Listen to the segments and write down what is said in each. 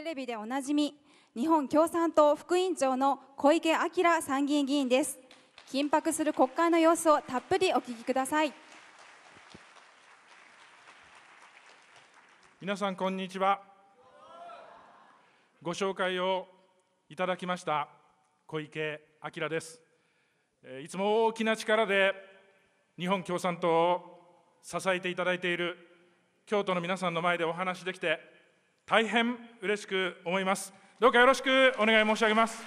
テレビでおなじみ日本共産党副委員長の小池晃参議院議員です緊迫する国会の様子をたっぷりお聞きください皆さんこんにちはご紹介をいただきました小池晃ですいつも大きな力で日本共産党を支えていただいている京都の皆さんの前でお話できて大変嬉しく思います。どうかよろしくお願い申し上げます。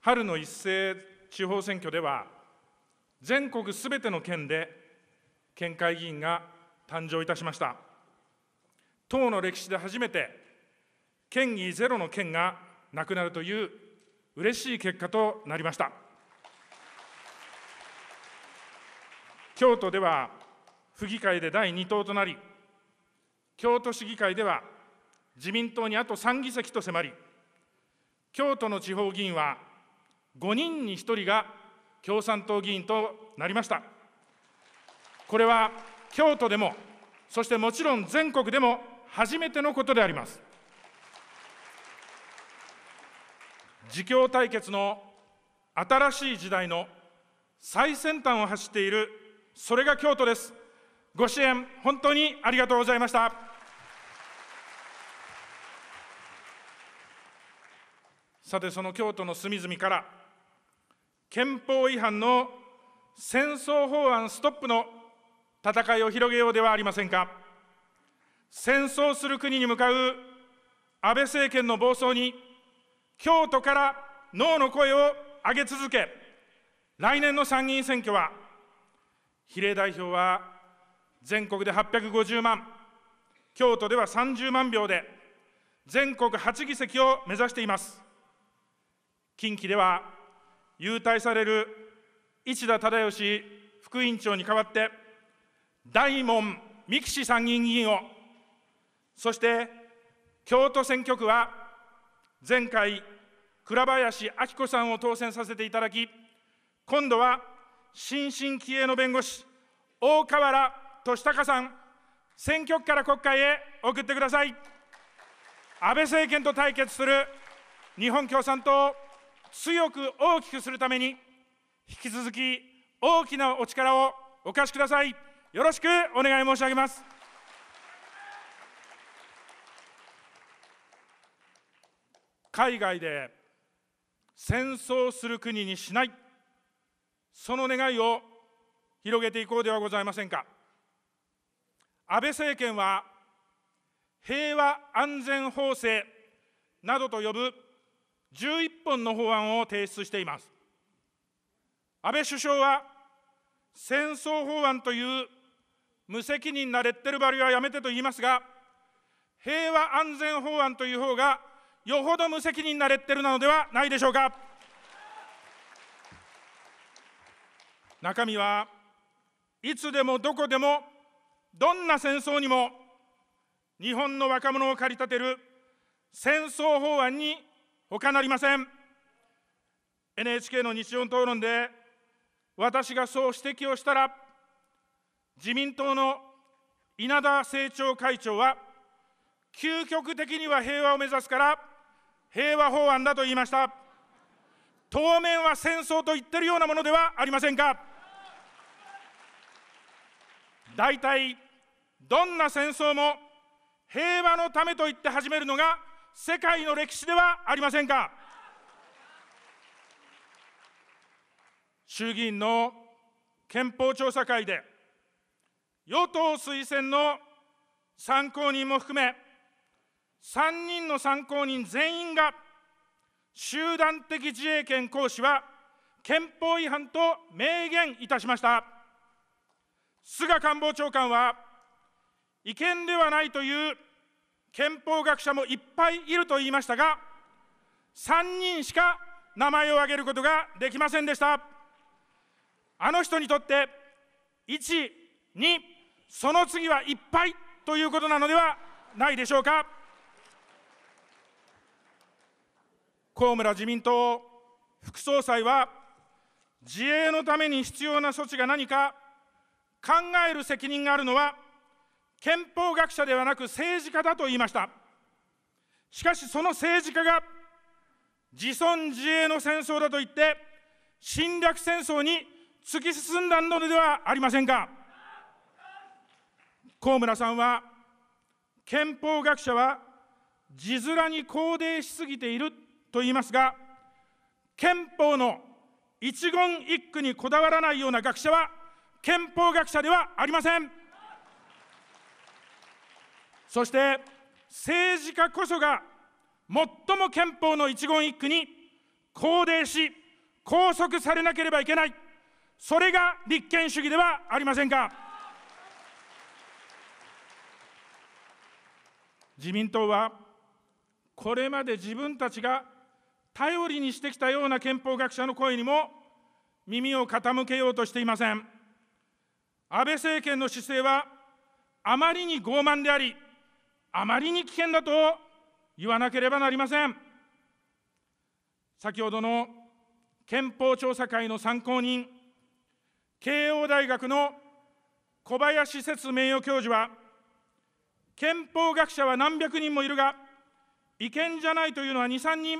春の一斉地方選挙では、全国すべての県で県会議員が誕生いたしました。党の歴史で初めて、県議ゼロの県がなくなるという嬉しい結果となりました。京都では府議会で第2党となり、京都市議会では自民党にあと3議席と迫り、京都の地方議員は5人に1人が共産党議員となりました。これは京都でも、そしてもちろん全国でも初めてのことであります。自供対決の新しい時代の最先端を走っているそれが京都です。ご支援、本当にありがとうございました。さて、その京都の隅々から、憲法違反の戦争法案ストップの戦いを広げようではありませんか。戦争する国に向かう安倍政権の暴走に、京都からノーの声を上げ続け、来年の参議院選挙は、比例代表は全国で850万、京都では30万票で、全国8議席を目指しています。近畿では、優待される市田忠義副委員長に代わって、大門三木氏参議院議員を、そして京都選挙区は、前回、倉林明子さんを当選させていただき、今度は新進気鋭の弁護士、大河原俊孝さん、選挙区から国会へ送ってください。安倍政権と対決する日本共産党を強く大きくするために、引き続き大きなお力をお貸しください。よろしくお願い申し上げます。海外で戦争する国にしない。その願いを広げていこうではございませんか。安倍政権は、平和安全法制などと呼ぶ11本の法案を提出しています。安倍首相は、戦争法案という無責任なレッテル張りはやめてと言いますが、平和安全法案という方が、よほど無責任なレッテルなのではないでしょうか。中身はいつでもどこでもどんな戦争にも日本の若者を駆り立てる戦争法案に他なりません。NHK の日曜討論で私がそう指摘をしたら自民党の稲田政調会長は究極的には平和を目指すから平和法案だと言いました。当面は戦争と言ってるようなものではありませんか。大体、どんな戦争も平和のためと言って始めるのが世界の歴史ではありませんか。衆議院の憲法調査会で、与党推薦の参考人も含め、3人の参考人全員が集団的自衛権行使は憲法違反と明言いたしました。菅官房長官は、違憲ではないという憲法学者もいっぱいいると言いましたが、3人しか名前を挙げることができませんでした。あの人にとって、1、2、その次はいっぱいということなのではないでしょうか。高村自民党副総裁は、自衛のために必要な措置が何か考える責任があるのは、憲法学者ではなく政治家だと言いました。しかし、その政治家が自尊自衛の戦争だと言って、侵略戦争に突き進んだのではありませんか。高村さんは、憲法学者は字面に肯定しすぎていると言いますが、憲法の一言一句にこだわらないような学者は、憲法学者ではありません。そして、政治家こそが最も憲法の一言一句に肯定し、拘束されなければいけない、それが立憲主義ではありませんか。自民党は、これまで自分たちが頼りにしてきたような憲法学者の声にも耳を傾けようとしていません。安倍政権の姿勢は、あまりに傲慢であり、あまりに危険だと言わなければなりません。先ほどの憲法調査会の参考人、慶応大学の小林節名誉教授は、憲法学者は何百人もいるが、違憲じゃないというのは2、3人。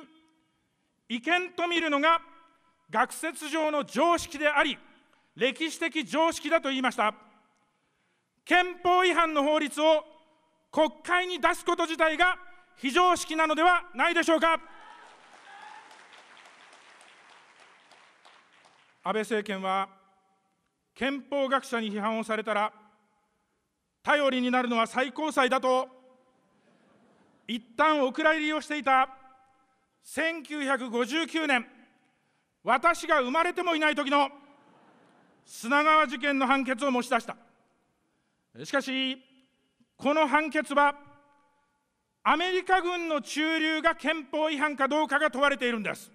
違憲と見るのが学説上の常識であり、歴史的常識だと言いました。憲法違反の法律を国会に出すこと自体が非常識なのではないでしょうか。安倍政権は憲法学者に批判をされたら、頼りになるのは最高裁だと、一旦お蔵入りをしていた1959年、私が生まれてもいない時の砂川事件の判決を持ち出した。しかし、この判決は、アメリカ軍の駐留が憲法違反かどうかが問われているんです。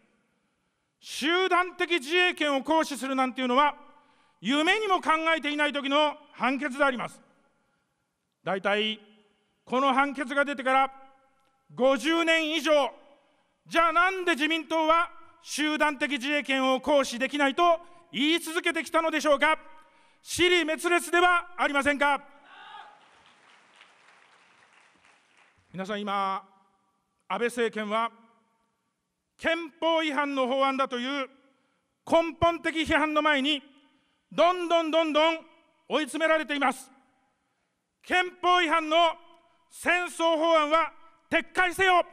集団的自衛権を行使するなんていうのは、夢にも考えていない時の判決であります。大体、この判決が出てから50年以上、じゃあなんで自民党は集団的自衛権を行使できないと言い続けてきたのでしょうか。支離滅裂ではありませんか。皆さん今、安倍政権は憲法違反の法案だという根本的批判の前に、どんどんどんどん追い詰められています。憲法違反の戦争法案は撤回せよ。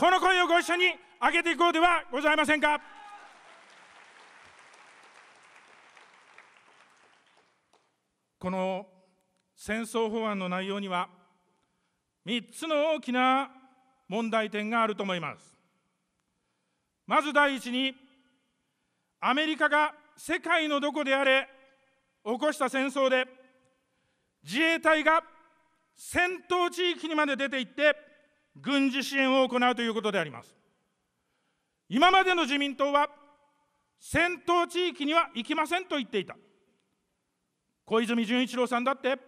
この声をご一緒に上げていこうではございませんか。この戦争法案の内容には、3つの大きな問題点があると思います。まず第一に、アメリカが世界のどこであれ起こした戦争で、自衛隊が戦闘地域にまで出て行って、軍事支援を行うということであります。今までの自民党は、戦闘地域には行きませんと言っていた。小泉純一郎さんだって、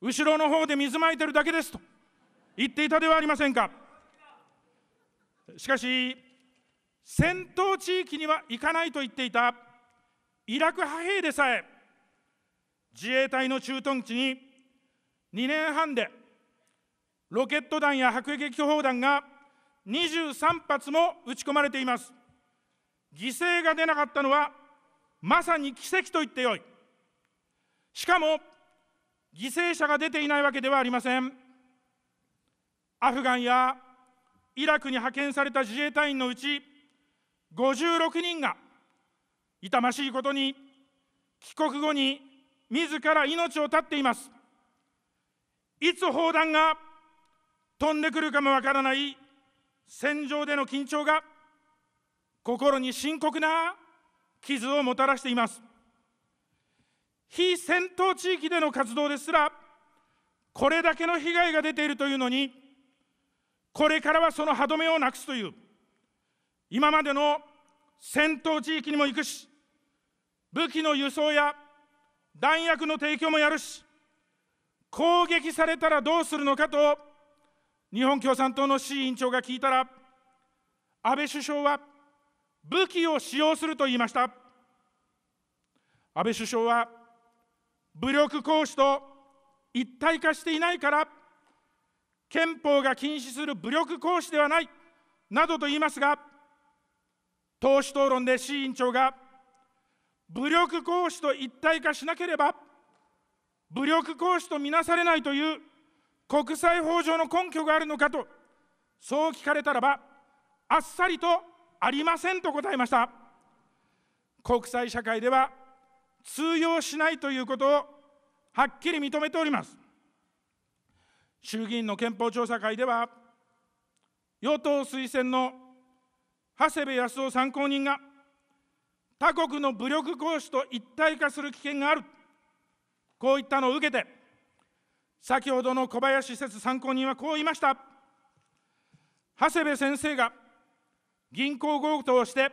後ろの方で水まいてるだけですと言っていたではありませんか。しかし、戦闘地域には行かないと言っていたイラク派兵でさえ、自衛隊の駐屯地に2年半でロケット弾や迫撃砲弾が23発も撃ち込まれています。犠牲が出なかったのは、まさに奇跡と言ってよい。しかも、犠牲者が出ていないわけではありません。アフガンやイラクに派遣された自衛隊員のうち、56人が、痛ましいことに、帰国後に自ら命を絶っています。いつ砲弾が飛んでくるかもわからない戦場での緊張が心に深刻な傷をもたらしています。非戦闘地域での活動ですら、これだけの被害が出ているというのに、これからはその歯止めをなくすという、今までの戦闘地域にも行くし、武器の輸送や弾薬の提供もやるし、攻撃されたらどうするのかと、日本共産党の志位委員長が聞いたら、安倍首相は武器を使用すると言いました。安倍首相は武力行使と一体化していないから、憲法が禁止する武力行使ではないなどと言いますが、党首討論で志位委員長が、武力行使と一体化しなければ、武力行使とみなされないという国際法上の根拠があるのかと、そう聞かれたらば、あっさりとありませんと答えました。国際社会では通用しないということをはっきり認めております。衆議院の憲法調査会では、与党推薦の長谷部康夫参考人が、他国の武力行使と一体化する危険がある、こういったのを受けて、先ほどの小林設参考人はこう言いました。長谷部先生が銀行強盗をして、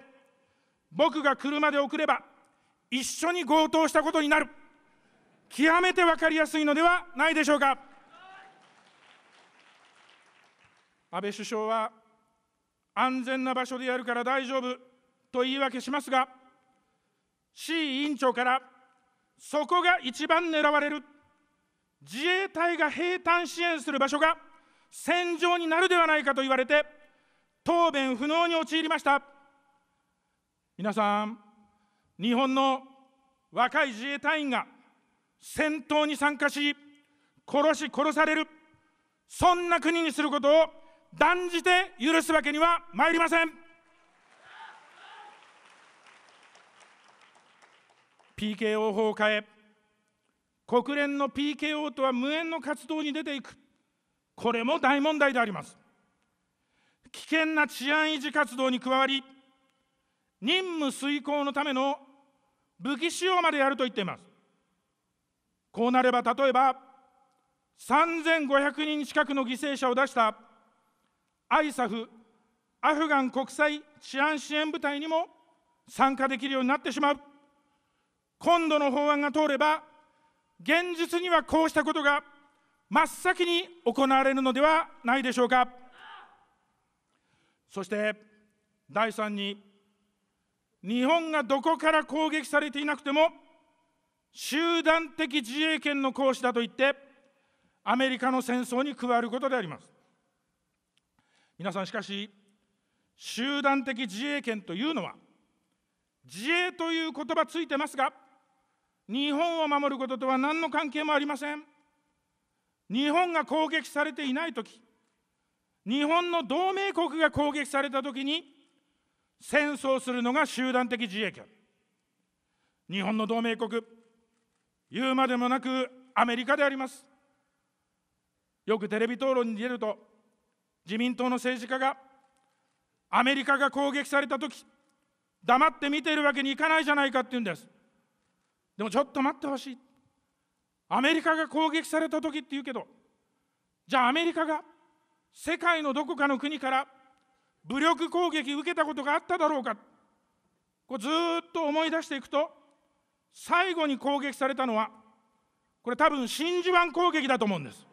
僕が車で送れば、一緒に強盗したことになる。極めて分かりやすいのではないでしょうか。安倍首相は、安全な場所でやるから大丈夫と言い訳しますが、市委員長から、そこが一番狙われる自衛隊が兵隊支援する場所が戦場になるではないかと言われて、答弁不能に陥りました。皆さん、日本の若い自衛隊員が戦闘に参加し、殺し殺される、そんな国にすることを断じて許すわけにはまいりません。PKO 法を変え、国連の PKO とは無縁の活動に出ていく、これも大問題であります。危険な治安維持活動に加わり、任務遂行のための武器使用までやると言っています。こうなれば、例えば、3500人近くの犠牲者を出した ISAF・ アフガン国際治安支援部隊にも参加できるようになってしまう。今度の法案が通れば、現実にはこうしたことが真っ先に行われるのではないでしょうか。そして第3に日本がどこから攻撃されていなくても集団的自衛権の行使だと言ってアメリカの戦争に加わることであります。皆さんしかし集団的自衛権というのは自衛という言葉ついてますが日本を守ることとは何の関係もありません。日本が攻撃されていないとき、日本の同盟国が攻撃されたときに、戦争するのが集団的自衛権。日本の同盟国、言うまでもなくアメリカであります。よくテレビ討論に出ると、自民党の政治家が、アメリカが攻撃されたとき、黙って見ているわけにいかないじゃないかって言うんです。でもちょっと待ってほしい。アメリカが攻撃された時って言うけど、じゃあアメリカが世界のどこかの国から武力攻撃受けたことがあっただろうか。こうずっと思い出していくと、最後に攻撃されたのは、これ多分真珠湾攻撃だと思うんです。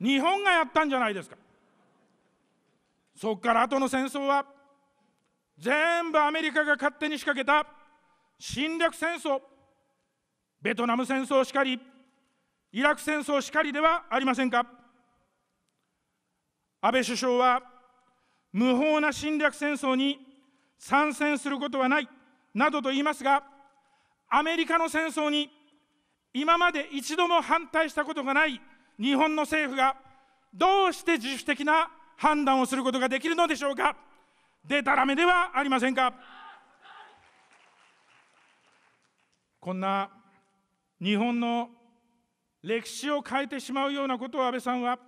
日本がやったんじゃないですか。そこから後の戦争は、全部アメリカが勝手に仕掛けた侵略戦争。ベトナム戦争しかり、イラク戦争しかりではありませんか。安倍首相は、無法な侵略戦争に参戦することはないなどと言いますが、アメリカの戦争に今まで一度も反対したことがない日本の政府が、どうして自主的な判断をすることができるのでしょうか。でたらめではありませんか。こんな日本の歴史を変えてしまうようなことを安倍さんは、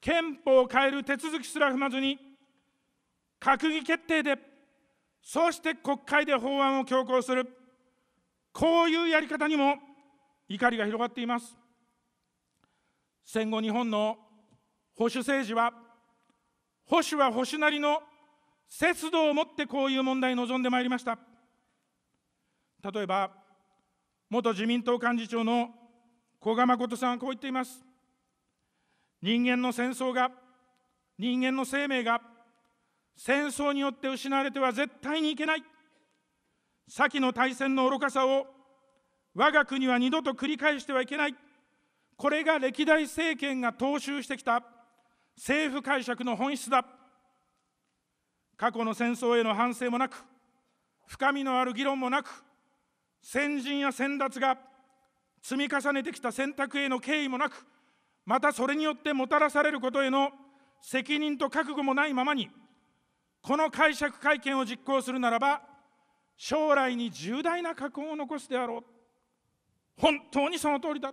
憲法を変える手続きすら踏まずに、閣議決定で、そして国会で法案を強行する、こういうやり方にも怒りが広がっています。戦後日本の保守政治は、保守は保守なりの節度を持ってこういう問題に臨んでまいりました。例えば、元自民党幹事長の古賀誠さんはこう言っています。人間の戦争が、人間の生命が、戦争によって失われては絶対にいけない。先の大戦の愚かさを、我が国は二度と繰り返してはいけない。これが歴代政権が踏襲してきた政府解釈の本質だ。過去の戦争への反省もなく、深みのある議論もなく、先人や先達が積み重ねてきた選択への敬意もなく、またそれによってもたらされることへの責任と覚悟もないままに、この解釈会見を実行するならば、将来に重大な禍根を残すであろう。本当にその通りだ。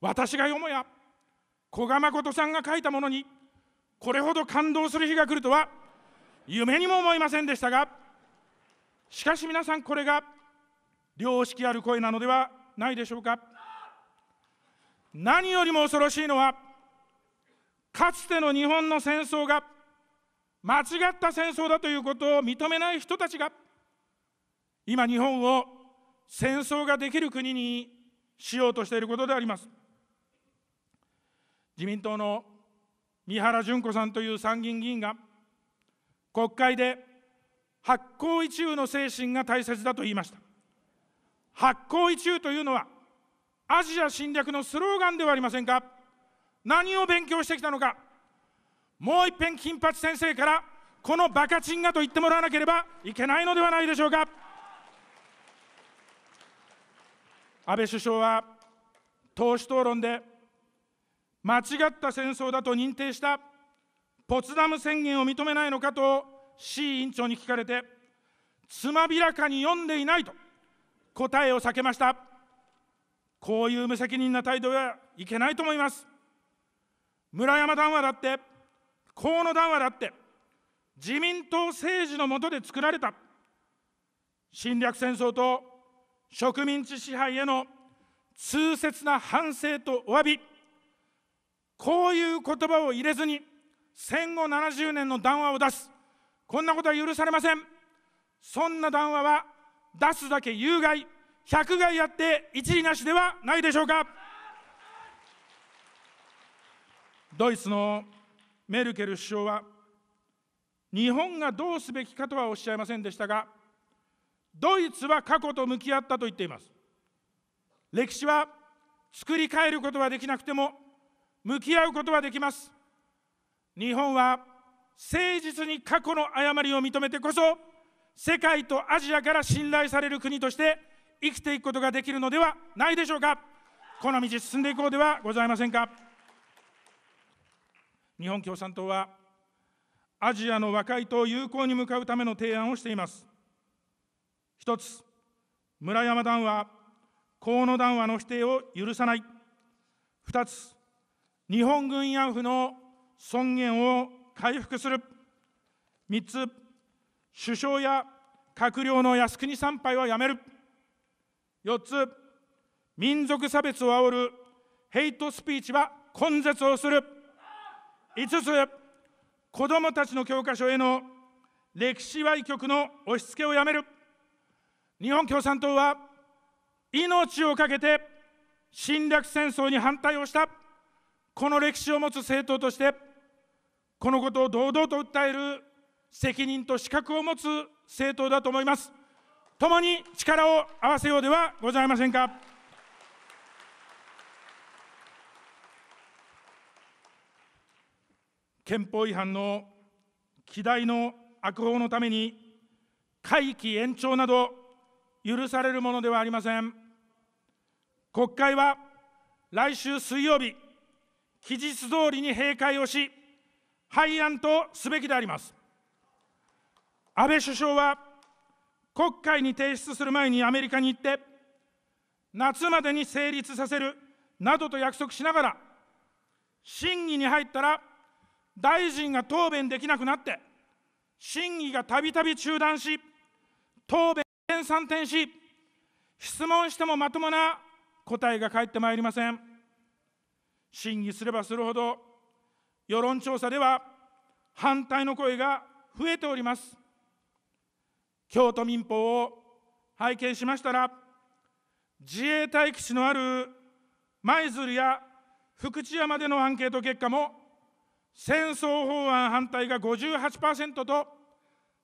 私がよもや、古賀誠さんが書いたものに、これほど感動する日が来るとは、夢にも思いませんでしたが、しかし皆さん、これが良識ある声なのではないでしょうか。何よりも恐ろしいのは、かつての日本の戦争が間違った戦争だということを認めない人たちが、今、日本を戦争ができる国にしようとしていることであります。自民党の三原淳子さんという参議院議員が、国会で発行一部の精神が大切だと言いました。発行意中というのは、アジア侵略のスローガンではありませんか。何を勉強してきたのか。もういっぺん金八先生から、このバカチンがと言ってもらわなければいけないのではないでしょうか。安倍首相は、党首討論で、間違った戦争だと認定したポツダム宣言を認めないのかと、志位委員長に聞かれて、つまびらかに読んでいないと答えを避けました。こういう無責任な態度はいけないと思います。村山談話だって、河野談話だって、自民党政治の下で作られた、侵略戦争と植民地支配への痛切な反省とお詫び、こういう言葉を入れずに、戦後70年の談話を出す、こんなことは許されません。そんな談話は出すだけ有害、百害あって一理なしではないでしょうか。ドイツのメルケル首相は、日本がどうすべきかとはおっしゃいませんでしたが、ドイツは過去と向き合ったと言っています。歴史は作り変えることはできなくても、向き合うことはできます。日本は誠実に過去の誤りを認めてこそ、世界とアジアから信頼される国として生きていくことができるのではないでしょうかこの道進んでいこうではございませんか日本共産党はアジアの和解と友好に向かうための提案をしています一つ村山談話河野談話の否定を許さない二つ日本軍慰安婦の尊厳を回復する三つ首相や閣僚の靖国参拝はやめる。4つ、民族差別を煽るヘイトスピーチは根絶をする。5つ、子どもたちの教科書への歴史歪曲の押し付けをやめる。日本共産党は命を懸けて侵略戦争に反対をした。この歴史を持つ政党として、このことを堂々と訴える責任と資格を持つ政党だと思います。共に力を合わせようではございませんか。憲法違反の機代の悪法のために、会期延長など許されるものではありません。国会は来週水曜日、期日通りに閉会をし、廃案とすべきであります。安倍首相は、国会に提出する前にアメリカに行って、夏までに成立させるなどと約束しながら、審議に入ったら、大臣が答弁できなくなって、審議がたびたび中断し、答弁転点転し、質問してもまともな答えが返ってまいりません。審議すればするほど、世論調査では反対の声が増えております。京都民法を拝見しましたら、自衛隊基地のある舞鶴や福知山でのアンケート結果も、戦争法案反対が58%と、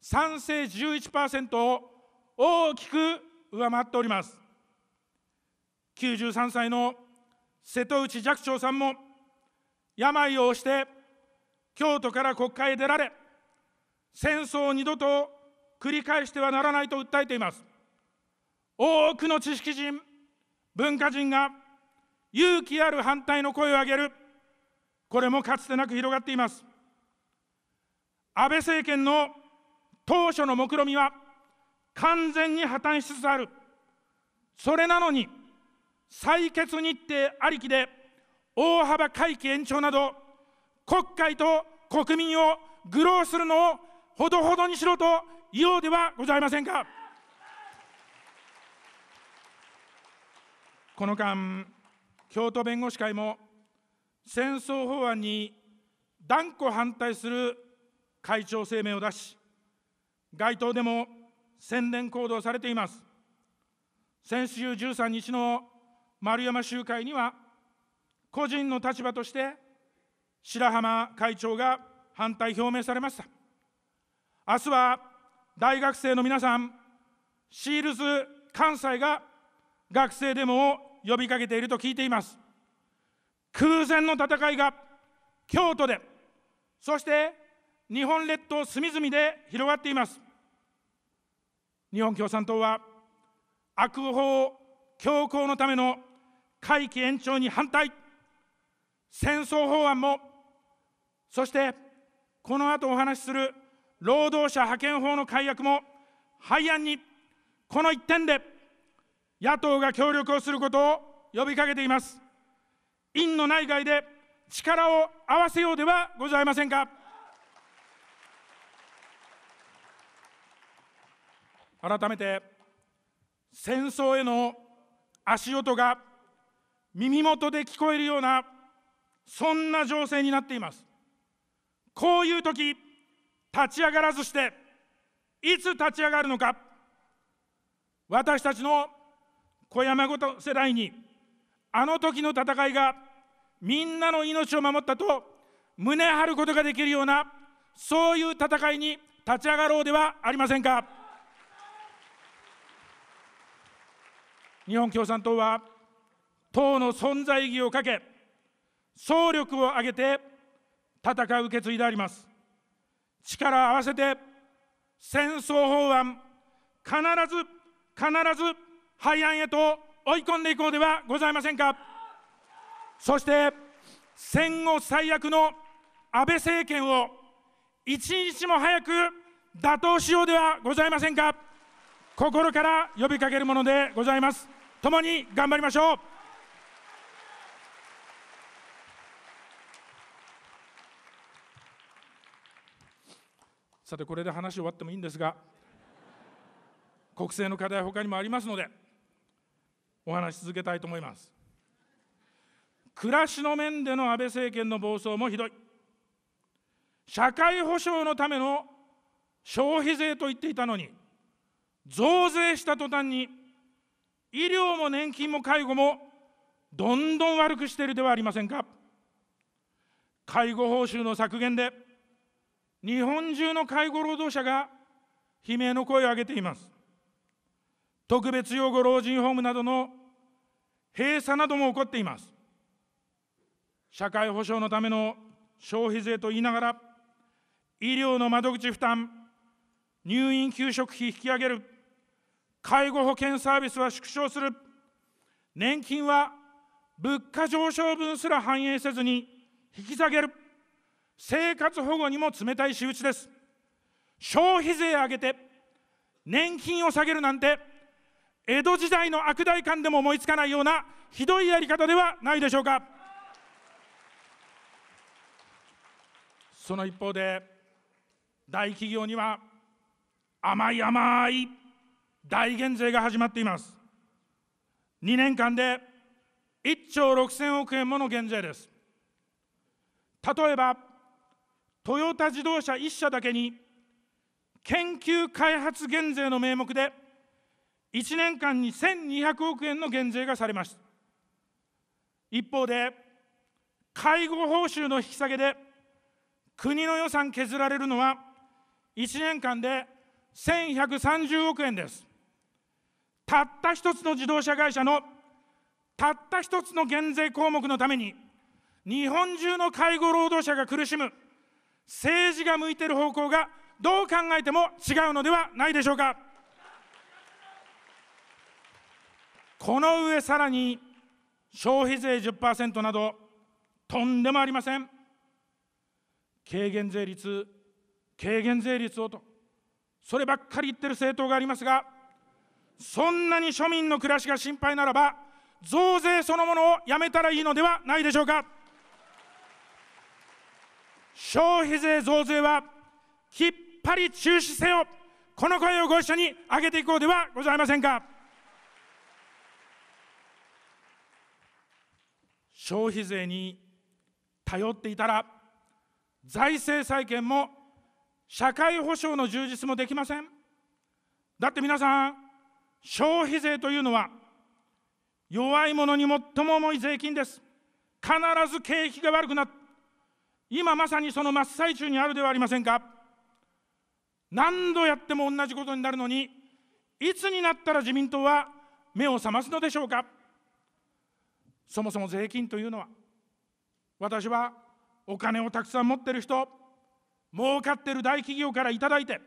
賛成11%を大きく上回っております。93歳の瀬戸内寂聴さんも、病を押して、京都から国会へ出られ、戦争を二度と繰り返してはならないと訴えています。多くの知識人、文化人が勇気ある反対の声を上げる、これもかつてなく広がっています。安倍政権の当初の目論みは完全に破綻しつつある。それなのに、採決日程ありきで大幅会期延長など、国会と国民を愚弄するのをほどほどにしろと言おうではございませんか。この間、京都弁護士会も戦争法案に断固反対する会長声明を出し、街頭でも宣伝行動されています。先週13日の丸山集会には、個人の立場として白浜会長が反対表明されました。明日は大学生の皆さん、シールズ関西が学生デモを呼びかけていると聞いています。空前の戦いが京都で、そして日本列島隅々で広がっています。日本共産党は悪法強行のための会期延長に反対、戦争法案も、そしてこの後お話しする労働者派遣法の改悪も廃案に、この一点で野党が協力をすることを呼びかけています。委員の内外で力を合わせようではございませんか。改めて、戦争への足音が耳元で聞こえるような、そんな情勢になっています。こういう時立ち上がらずして、いつ立ち上がるのか、私たちの小山ごと世代に、あの時の戦いがみんなの命を守ったと胸張ることができるような、そういう戦いに立ち上がろうではありませんか。日本共産党は、党の存在意義をかけ、総力を挙げて戦う決意であります。力を合わせて戦争法案、必ず、必ず廃案へと追い込んでいこうではございませんか。そして戦後最悪の安倍政権を一日も早く打倒しようではございませんか。心から呼びかけるものでございます。共に頑張りましょう。さてこれで話終わってもいいんですが国政の課題は他にもありますのでお話し続けたいと思います暮らしの面での安倍政権の暴走もひどい社会保障のための消費税と言っていたのに増税した途端に医療も年金も介護もどんどん悪くしているではありませんか介護報酬の削減で日本中の介護労働者が悲鳴の声を上げています。特別養護老人ホームなどの閉鎖なども起こっています。社会保障のための消費税と言いながら、医療の窓口負担、入院給食費引き上げる、介護保険サービスは縮小する、年金は物価上昇分すら反映せずに引き下げる、生活保護にも冷たい仕打ちです。消費税上げて、年金を下げるなんて、江戸時代の悪代官でも思いつかないようなひどいやり方ではないでしょうか。その一方で、大企業には甘い甘い大減税が始まっています。2年間で1兆6000億円もの減税です。例えば、トヨタ自動車1社だけに、研究開発減税の名目で、1年間に1200億円の減税がされました。一方で、介護報酬の引き下げで、国の予算削られるのは、1年間で1130億円です。たった一つの自動車会社のたった一つの減税項目のために、日本中の介護労働者が苦しむ。政治が向いている方向がどう考えても違うのではないでしょうか。この上さらに消費税10%などとんでもありません。軽減税率、軽減税率をと、そればっかり言ってる政党がありますが、そんなに庶民の暮らしが心配ならば、増税そのものをやめたらいいのではないでしょうか。消費税増税はきっぱり中止せよ、この声をご一緒に上げていこうではございませんか。消費税に頼っていたら、財政再建も社会保障の充実もできません。だって皆さん、消費税というのは、弱い者に最も重い税金です。必ず景気が悪くなって今まさにその真っ最中にあるではありませんか。何度やっても同じことになるのに、いつになったら自民党は目を覚ますのでしょうか。そもそも税金というのは、私はお金をたくさん持ってる人、儲かってる大企業から頂いて、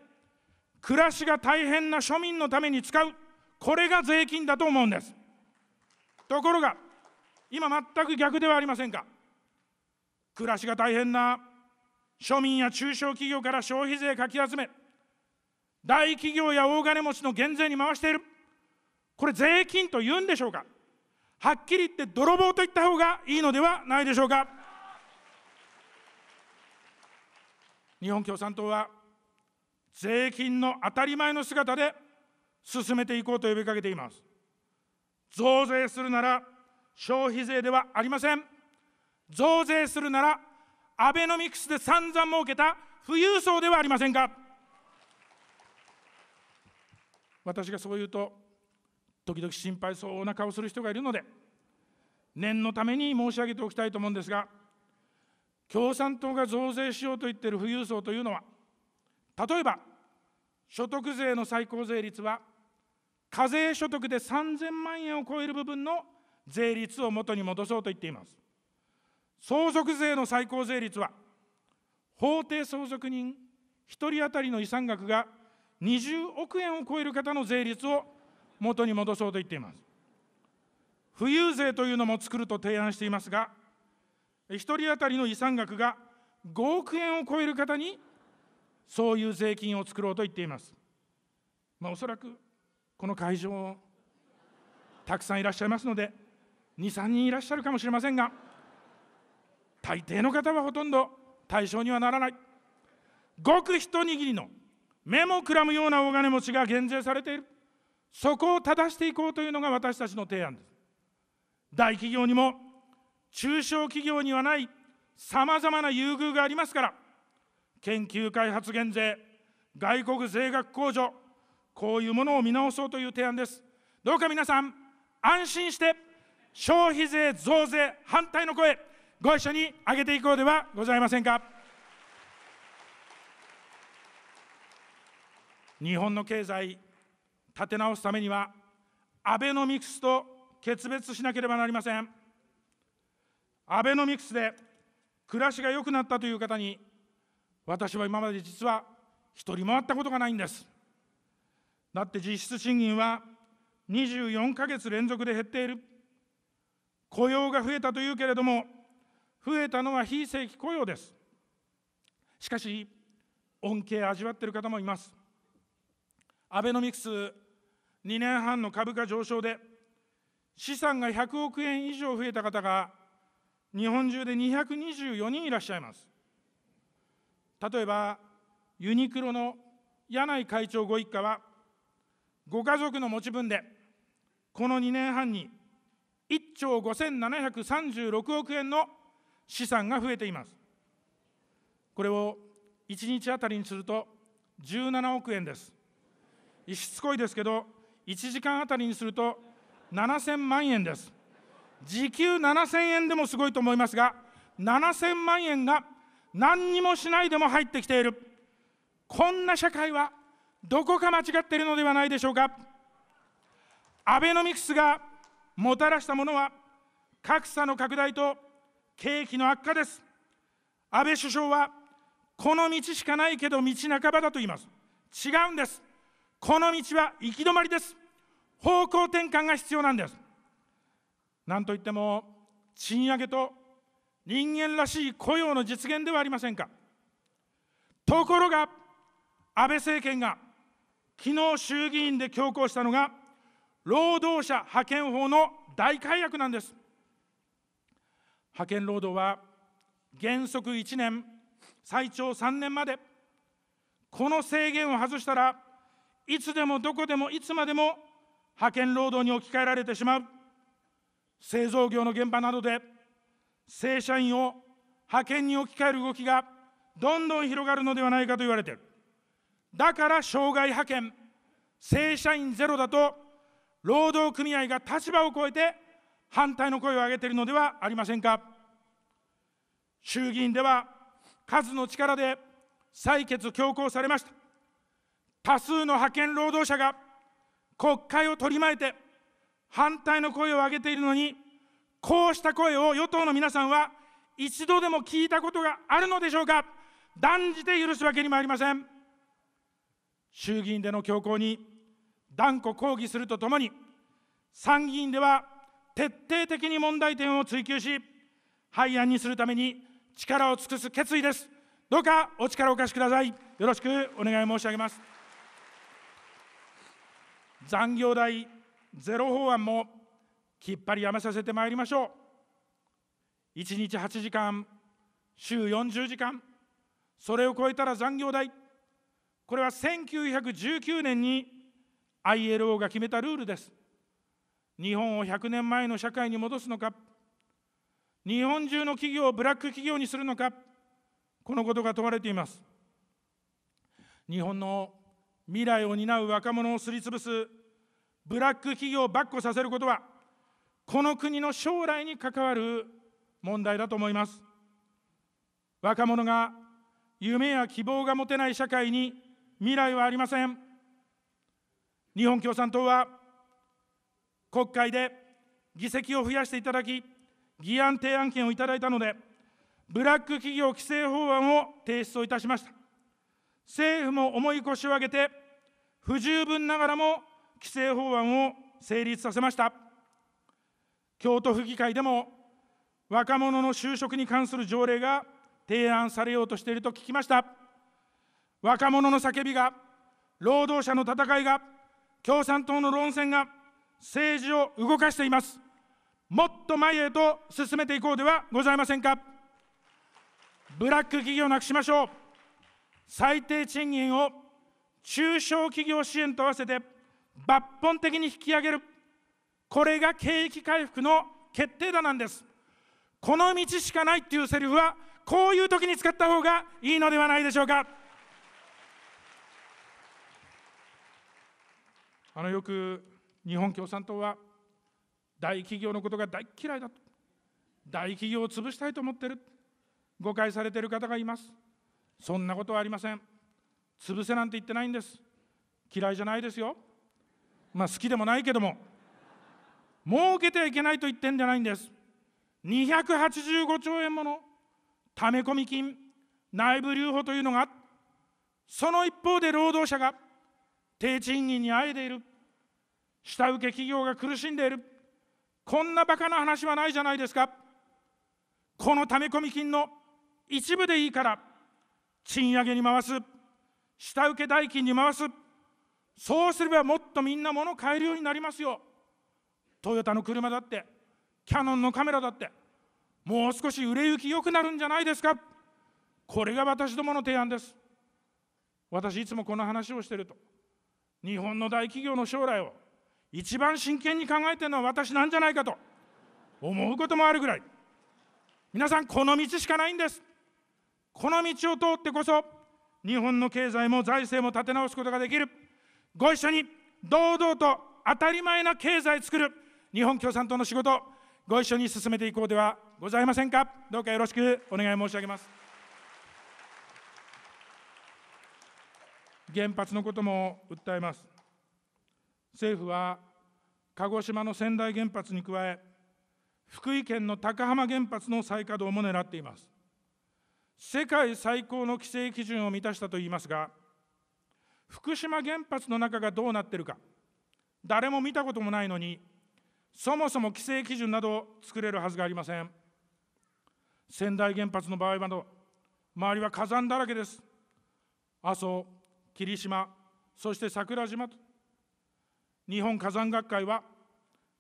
暮らしが大変な庶民のために使う、これが税金だと思うんです。ところが、今全く逆ではありませんか。暮らしが大変な庶民や中小企業から消費税かき集め、大企業や大金持ちの減税に回している。これ税金と言うんでしょうかはっきり言って泥棒と言った方がいいのではないでしょうか日本共産党は税金の当たり前の姿で進めていこうと呼びかけています。増税するなら消費税ではありません。増税するなら、アベノミクスで散々儲けた富裕層ではありませんか。私がそう言うと、時々心配そうな顔する人がいるので、念のために申し上げておきたいと思うんですが、共産党が増税しようと言っている富裕層というのは、例えば、所得税の最高税率は、課税所得で3000万円を超える部分の税率を元に戻そうと言っています。相続税の最高税率は、法定相続人1人当たりの遺産額が20億円を超える方の税率を元に戻そうと言っています。富裕税というのも作ると提案していますが、1人当たりの遺産額が5億円を超える方に、そういう税金を作ろうと言っています。まあ、おそらくこの会場、たくさんいらっしゃいますので、2、3人いらっしゃるかもしれませんが、大抵の方はほとんど対象にはならない。ごく一握りの目もくらむような大金持ちが減税されている。そこを正していこうというのが私たちの提案です。大企業にも中小企業にはないさまざまな優遇がありますから、研究開発減税、外国税額控除、こういうものを見直そうという提案です。どうか皆さん、安心して消費税増税反対の声、ご一緒に上げていこうではございませんか日本の経済立て直すためにはアベノミクスと決別しなければなりませんアベノミクスで暮らしが良くなったという方に私は今まで実は一人も会ったことがないんですだって実質賃金は24か月連続で減っている雇用が増えたというけれども増えたのは非正規雇用です。しかし、恩恵を味わっている方もいます。アベノミクス2年半の株価上昇で、資産が100億円以上増えた方が、日本中で224人いらっしゃいます。例えば、ユニクロの柳井会長ご一家は、ご家族の持ち分で、この2年半に1兆5736億円の資産が増えています。これを1日あたりにすると17億円です。しつこいですけど、1時間あたりにすると7000万円です。時給7000円でもすごいと思いますが、7000万円が何にもしないでも入ってきている。こんな社会はどこか間違っているのではないでしょうか。アベノミクスがもたらしたものは、格差の拡大と景気の悪化です。安倍首相は、この道しかないけど道半ばだと言います。違うんです。この道は行き止まりです。方向転換が必要なんです。なんといっても、賃上げと人間らしい雇用の実現ではありませんか。ところが、安倍政権が昨日衆議院で強行したのが、労働者派遣法の大改悪なんです。派遣労働は原則1年、最長3年まで、この制限を外したら、いつでもどこでもいつまでも派遣労働に置き換えられてしまう。製造業の現場などで、正社員を派遣に置き換える動きがどんどん広がるのではないかと言われている。だから障害派遣、正社員ゼロだと、労働組合が立場を超えて反対の声を上げているのではありませんか。衆議院では数の力で採決強行されました。多数の派遣労働者が国会を取り巻いて反対の声を上げているのに、こうした声を与党の皆さんは一度でも聞いたことがあるのでしょうか。断じて許すわけにもありません。衆議院での強行に断固抗議するとともに、参議院では徹底的に問題点を追及し、廃案にするために力を尽くす決意です。どうかお力をお貸しください。よろしくお願い申し上げます。残業代ゼロ法案もきっぱりやめさせてまいりましょう。1日8時間、週40時間、それを超えたら残業代、これは1919年に ILO が決めたルールです。日本を100年前の社会に戻すのか、日本中の企業をブラック企業にするのか、このことが問われています。日本の未来を担う若者をすりつぶすブラック企業をばっこさせることは、この国の将来に関わる問題だと思います。若者が夢や希望が持てない社会に未来はありません。日本共産党は国会で議席を増やしていただき、議案提案権をいただいたので、ブラック企業規制法案を提出をいたしました。政府も重い腰を上げて、不十分ながらも規制法案を成立させました。京都府議会でも若者の就職に関する条例が提案されようとしていると聞きました。若者の叫びが、労働者の戦いが、共産党の論戦が、政治を動かしています。もっと前へと進めていこうではございませんか。ブラック企業なくしましょう。最低賃金を中小企業支援と合わせて抜本的に引き上げる。これが景気回復の決定打なんです。この道しかないっていうセリフは、こういう時に使った方がいいのではないでしょうか。あのよく日本共産党は大企業のことが大嫌いだと、大企業を潰したいと思っている、誤解されている方がいます。そんなことはありません。潰せなんて言ってないんです。嫌いじゃないですよ。まあ好きでもないけども、儲けてはいけないと言ってんじゃないんです。285兆円ものため込み金、内部留保というのが、その一方で労働者が低賃金にあえでいる。下請け企業が苦しんでいる、こんなバカな話はないじゃないですか。このため込み金の一部でいいから、賃上げに回す、下請け代金に回す、そうすればもっとみんな物を買えるようになりますよ。トヨタの車だって、キヤノンのカメラだって、もう少し売れ行き良くなるんじゃないですか。これが私どもの提案です。私いつもこの話をしていると、日本の大企業の将来を一番真剣に考えてるのは私なんじゃないかと思うこともあるぐらい皆さんこの道しかないんですこの道を通ってこそ日本の経済も財政も立て直すことができるご一緒に堂々と当たり前な経済作る日本共産党の仕事ご一緒に進めていこうではございませんかどうかよろしくお願い申し上げます原発のことも訴えます政府は鹿児島の仙台原発に加え、福井県の高浜原発の再稼働も狙っています。世界最高の規制基準を満たしたと言いますが、福島原発の中がどうなっているか、誰も見たこともないのに、そもそも規制基準などを作れるはずがありません。仙台原発の場合など、周りは火山だらけです。阿蘇、霧島、そして桜島と、日本火山学会は、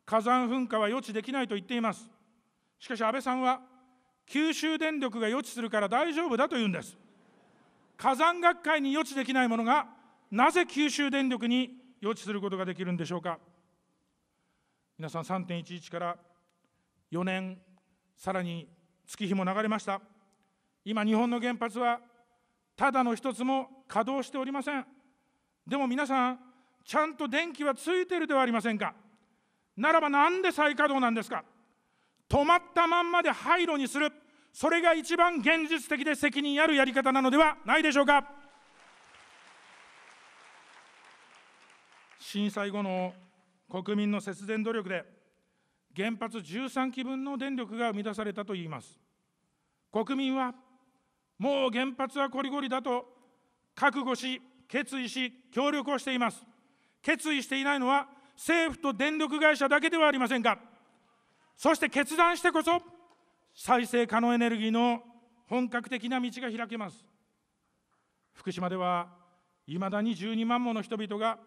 火山噴火は予知できないと言っています。しかし安倍さんは、九州電力が予知するから大丈夫だと言うんです。火山学会に予知できないものが、なぜ九州電力に予知することができるんでしょうか。皆さん、3.11から4年、さらに月日も流れました。今、日本の原発は、ただの一つも稼働しておりません。でも皆さん、ちゃんと電気はついてるではありませんか。ならばなんで再稼働なんですか。止まったまんまで廃炉にする、それが一番現実的で責任あるやり方なのではないでしょうか。震災後の国民の節電努力で、原発13基分の電力が生み出されたといいます。国民は、もう原発はこりごりだと覚悟し、決意し、協力をしています。決意していないのは、政府と電力会社だけではありませんか。そして決断してこそ、再生可能エネルギーの本格的な道が開けます。福島では、いまだに12万もの人々が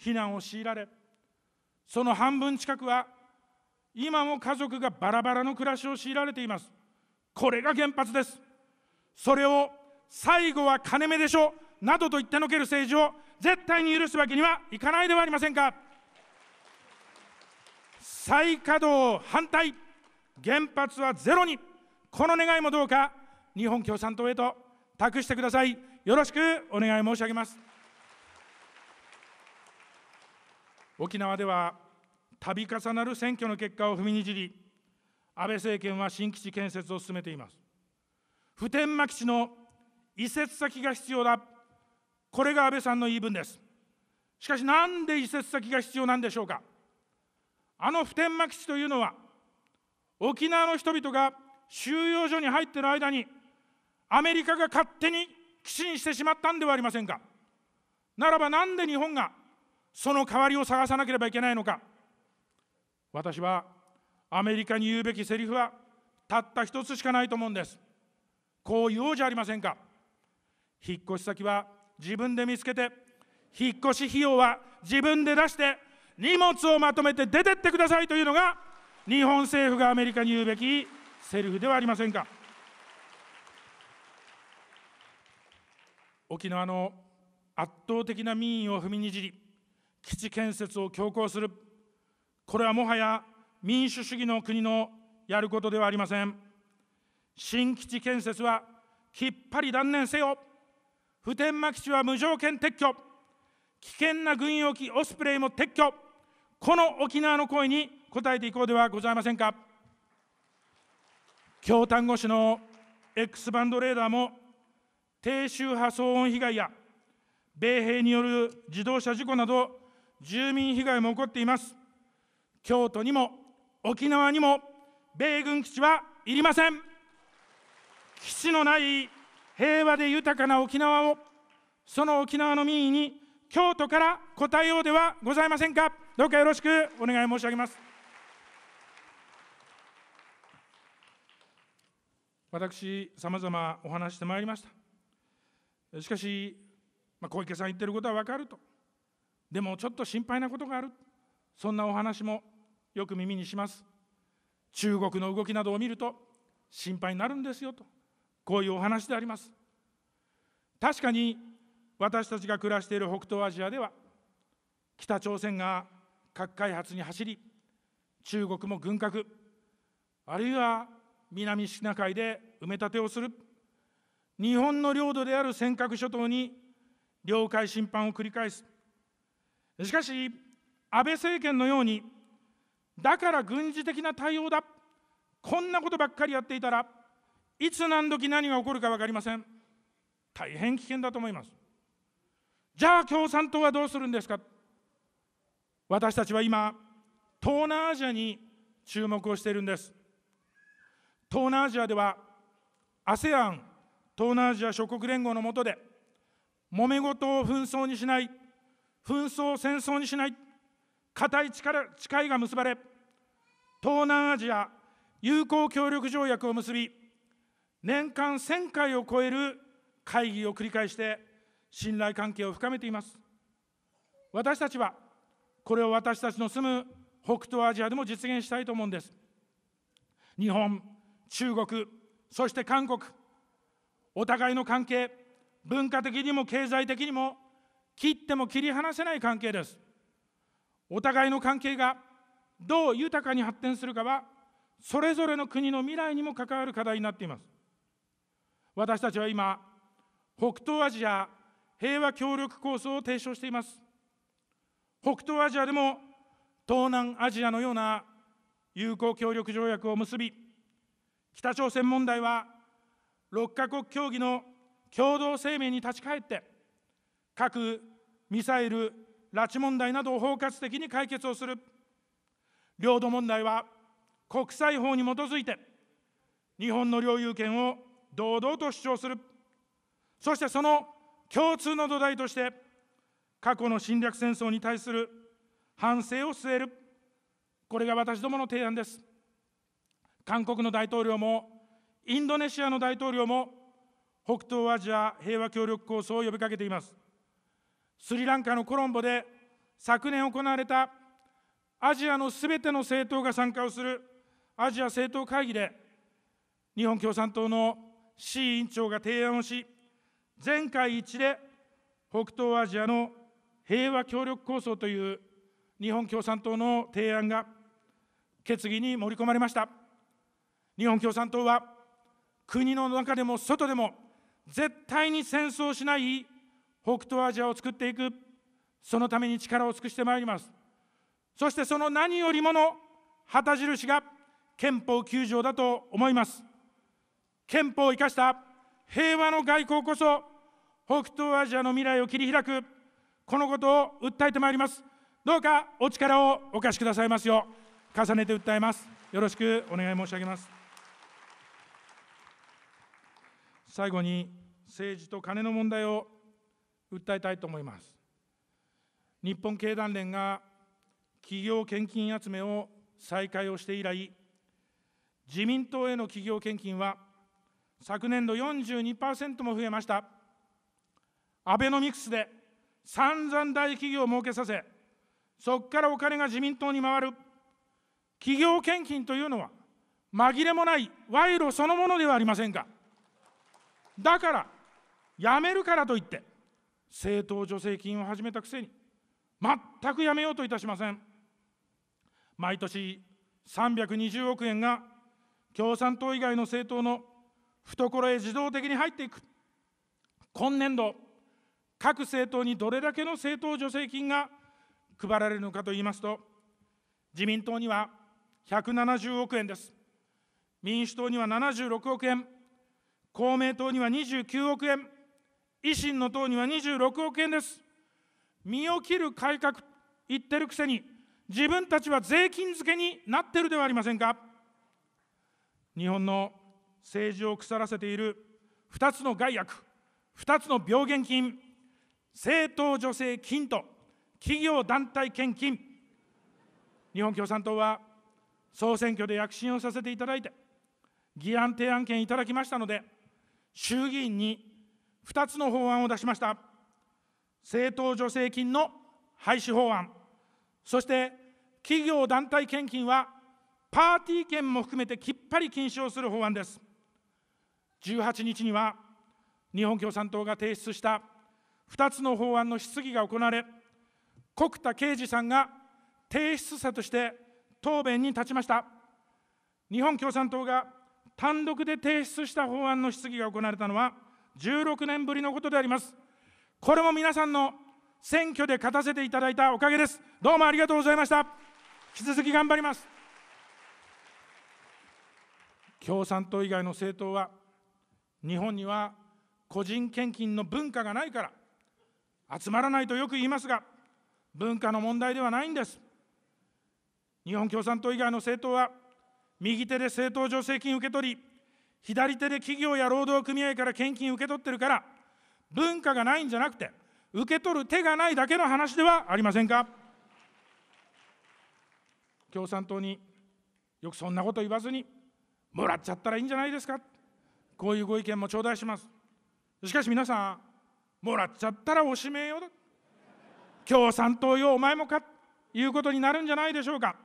避難を強いられ、その半分近くは、今も家族がバラバラの暮らしを強いられています。これが原発です。それを最後は金目でしょなどと言ってのける政治を絶対に許すわけにはいかないではありませんか。再稼働反対、原発はゼロに、この願いもどうか、日本共産党へと託してください。よろしくお願い申し上げます。沖縄では度重なる選挙の結果を踏みにじり、安倍政権は新基地建設を進めています。普天間基地の移設先が必要だこれが安倍さんの言い分です。しかし、なんで移設先が必要なんでしょうか。あの普天間基地というのは、沖縄の人々が収容所に入っている間に、アメリカが勝手に基地にしてしまったんではありませんか。ならば、なんで日本がその代わりを探さなければいけないのか。私は、アメリカに言うべきセリフは、たった一つしかないと思うんです。こう言おうじゃありませんか。引っ越し先は自分で見つけて引っ越し費用は自分で出して荷物をまとめて出てってくださいというのが日本政府がアメリカに言うべきセルフではありませんか沖縄の圧倒的な民意を踏みにじり基地建設を強行するこれはもはや民主主義の国のやることではありません新基地建設はきっぱり断念せよ普天間基地は無条件撤去、危険な軍用機オスプレイも撤去、この沖縄の声に応えていこうではございませんか。京丹後市の X バンドレーダーも低周波騒音被害や米兵による自動車事故など住民被害も起こっています。京都にも沖縄にも米軍基地はいりません。基地のない平和で豊かな沖縄を、その沖縄の民意に京都から答えようではございませんか。どうかよろしくお願い申し上げます。私、さまざまお話してまいりました。しかし、まあ、小池さん言ってることは分かると。でもちょっと心配なことがある。そんなお話もよく耳にします。中国の動きなどを見ると心配になるんですよと。こういうお話であります。確かに私たちが暮らしている北東アジアでは北朝鮮が核開発に走り中国も軍拡あるいは南シナ海で埋め立てをする日本の領土である尖閣諸島に領海侵犯を繰り返すしかし安倍政権のようにだから軍事的な対応だこんなことばっかりやっていたらいつ何時何が起こるか分かりません。大変危険だと思います。じゃあ共産党はどうするんですか私たちは今、東南アジアに注目をしているんです。東南アジアでは ASEAN 東南アジア諸国連合の下で揉め事を紛争にしない紛争を戦争にしない固い力誓いが結ばれ東南アジア友好協力条約を結び年間1000回を超える会議を繰り返して信頼関係を深めています私たちはこれを私たちの住む北東アジアでも実現したいと思うんです日本中国そして韓国お互いの関係文化的にも経済的にも切っても切り離せない関係ですお互いの関係がどう豊かに発展するかはそれぞれの国の未来にも関わる課題になっています私たちは今、北東アジア平和協力構想を提唱しています。北東アジアでも東南アジアのような友好協力条約を結び、北朝鮮問題は6カ国協議の共同声明に立ち返って、核・ミサイル・拉致問題などを包括的に解決をする。領土問題は国際法に基づいて、日本の領有権を堂々と主張するそしてその共通の土台として過去の侵略戦争に対する反省を据えるこれが私どもの提案です韓国の大統領もインドネシアの大統領も北東アジア平和協力構想を呼びかけていますスリランカのコロンボで昨年行われたアジアのすべての政党が参加をするアジア政党会議で日本共産党の志位委員長が提案をし、全会一致で北東アジアの平和協力構想という日本共産党の提案が決議に盛り込まれました。日本共産党は国の中でも外でも絶対に戦争しない北東アジアを作っていく、そのために力を尽くしてまいります。そしてその何よりもの旗印が憲法9条だと思います。憲法を生かした平和の外交こそ、北東アジアの未来を切り開く、このことを訴えてまいります。どうかお力をお貸しくださいますよう、重ねて訴えます。よろしくお願い申し上げます。最後に、政治と金の問題を訴えたいと思います。日本経団連が企業献金集めを再開をして以来、自民党への企業献金は、昨年度42%も増えました。アベノミクスで散々大企業を儲けさせ、そこからお金が自民党に回る。企業献金というのは、紛れもない賄賂そのものではありませんか。だから、やめるからといって、政党助成金を始めたくせに、全くやめようといたしません。毎年320億円が共産党以外の政党の懐へ自動的に入っていく今年度各政党にどれだけの政党助成金が配られるのかといいますと自民党には170億円です民主党には76億円公明党には29億円維新の党には26億円です身を切る改革言ってるくせに自分たちは税金付けになってるではありませんか日本の政治を腐らせている2つの害悪、2つの病原菌、政党助成金と企業団体献金、日本共産党は総選挙で躍進をさせていただいて、議案提案権いただきましたので、衆議院に2つの法案を出しました。政党助成金の廃止法案、そして企業団体献金はパーティー券も含めてきっぱり禁止をする法案です。18日には日本共産党が提出した2つの法案の質疑が行われ、国田圭司さんが提出者として答弁に立ちました。日本共産党が単独で提出した法案の質疑が行われたのは、16年ぶりのことであります。これも皆さんの選挙で勝たせていただいたおかげです。どうもありがとうございました。引き続き頑張ります。共産党以外の政党は日本には個人献金の文化がないから集まらないとよく言いますが文化の問題ではないんです日本共産党以外の政党は右手で政党助成金受け取り左手で企業や労働組合から献金受け取ってるから文化がないんじゃなくて受け取る手がないだけの話ではありませんか共産党によくそんなこと言わずにもらっちゃったらいいんじゃないですかこういうご意見も頂戴しますしかし皆さんもらっちゃったらおしめよだ共産党よお前もかということになるんじゃないでしょうか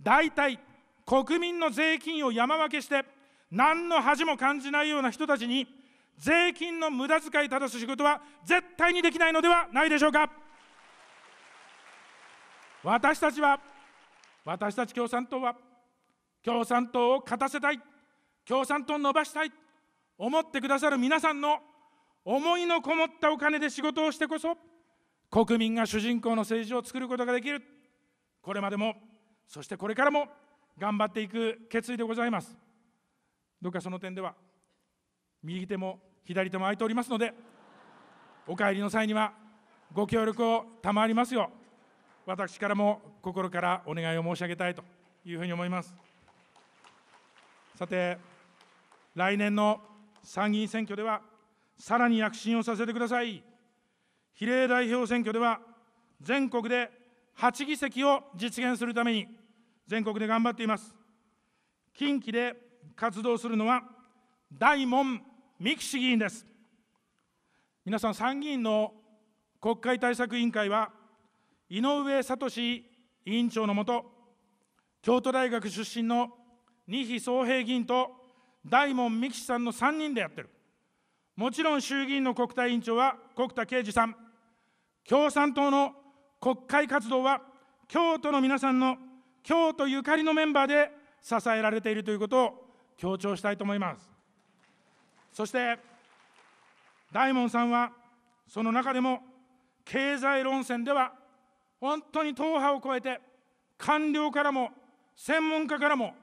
大体国民の税金を山分けして何の恥も感じないような人たちに税金の無駄遣い正す仕事は絶対にできないのではないでしょうか私たちは私たち共産党は共産党を勝たせたい共産党を伸ばしたい思ってくださる皆さんの思いのこもったお金で仕事をしてこそ国民が主人公の政治を作ることができるこれまでもそしてこれからも頑張っていく決意でございますどうかその点では右手も左手も空いておりますのでお帰りの際にはご協力を賜りますよう私からも心からお願いを申し上げたいというふうに思いますさて来年の参議院選挙では、さらに躍進をさせてください。比例代表選挙では、全国で8議席を実現するために、全国で頑張っています。近畿で活動するのは、大門三木市議員です。皆さん、参議院の国会対策委員会は、井上聡委員長のもと、京都大学出身の二比宗平議員と大門美樹さんの3人でやってるもちろん衆議院の国対委員長は国田圭司さん共産党の国会活動は京都の皆さんの京都ゆかりのメンバーで支えられているということを強調したいと思いますそして大門さんはその中でも経済論戦では本当に党派を超えて官僚からも専門家からも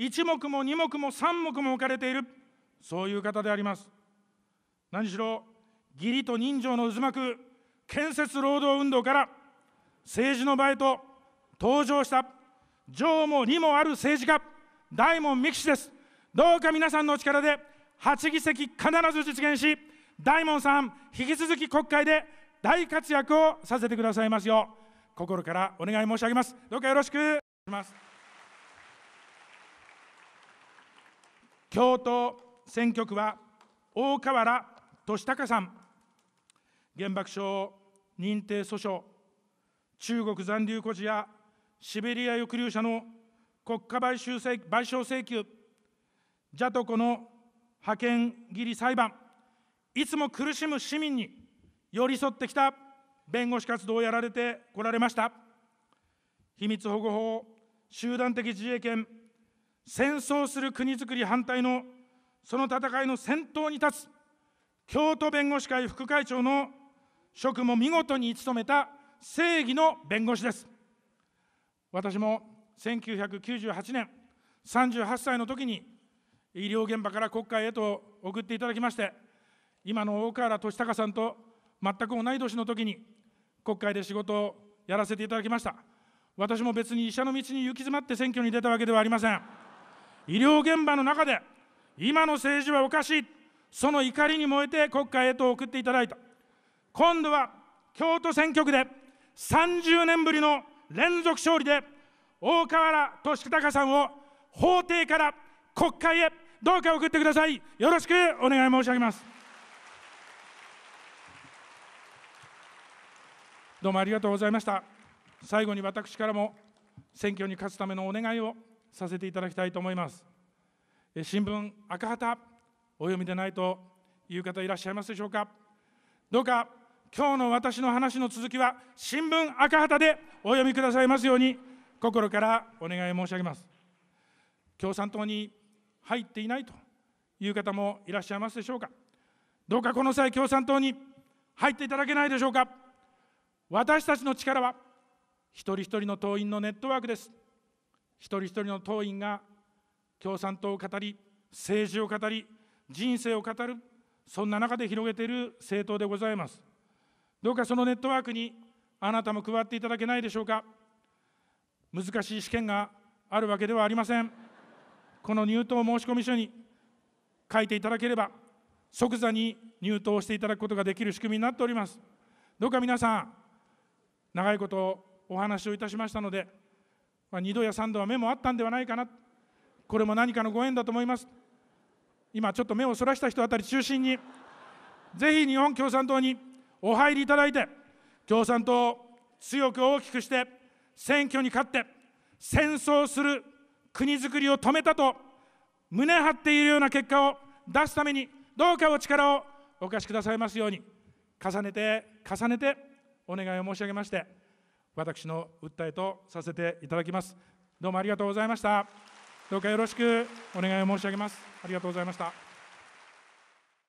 一目も二目も三目も置かれている、そういう方であります。何しろ、義理と人情の渦巻く建設労働運動から、政治の場へと登場した、情も理もある政治家、大門美樹氏です。どうか皆さんのお力で、8議席必ず実現し、大門さん、引き続き国会で大活躍をさせてくださいますよう、心からお願い申し上げます。どうかよろしくお願いします。京都選挙区は大河原俊孝さん、原爆症認定訴訟、中国残留孤児やシベリア抑留者の国家賠償請賠償請求、ジャトコの派遣切り裁判、いつも苦しむ市民に寄り添ってきた弁護士活動をやられてこられました。秘密保護法、集団的自衛権戦争する国づくり反対のその戦いの先頭に立つ京都弁護士会副会長の職も見事に務めた正義の弁護士です私も1998年38歳の時に医療現場から国会へと送っていただきまして今の大河原俊孝さんと全く同い年の時に国会で仕事をやらせていただきました私も別に医者の道に行き詰まって選挙に出たわけではありません医療現場の中で、今の政治はおかしい、その怒りに燃えて国会へと送っていただいた。今度は京都選挙区で30年ぶりの連続勝利で、大河原俊孝さんを法廷から国会へどうか送ってください。よろしくお願い申し上げます。どうもありがとうございました。最後に私からも選挙に勝つためのお願いをさせていただきたいと思います。新聞赤旗、お読みでないという方いらっしゃいますでしょうか。どうか今日の私の話の続きは新聞赤旗でお読みくださいますように心からお願い申し上げます。共産党に入っていないという方もいらっしゃいますでしょうか。どうかこの際共産党に入っていただけないでしょうか。私たちの力は一人一人の党員のネットワークです。一人一人の党員が共産党を語り、政治を語り、人生を語る、そんな中で広げている政党でございます。どうかそのネットワークにあなたも加わっていただけないでしょうか。難しい試験があるわけではありません。この入党申込書に書いていただければ、即座に入党していただくことができる仕組みになっております。どうか皆さん、長いことお話をいたしましたので、まあ、2度や3度は目もあったんではないかなこれも何かのご縁だと思います今ちょっと目をそらした人あたり中心にぜひ日本共産党にお入りいただいて共産党を強く大きくして選挙に勝って戦争する国づくりを止めたと胸張っているような結果を出すためにどうかお力をお貸しくださいますように重ねて重ねてお願いを申し上げまして私の訴えとさせていただきます。どうもありがとうございました。どうかよろしくお願い申し上げます。ありがとうございました。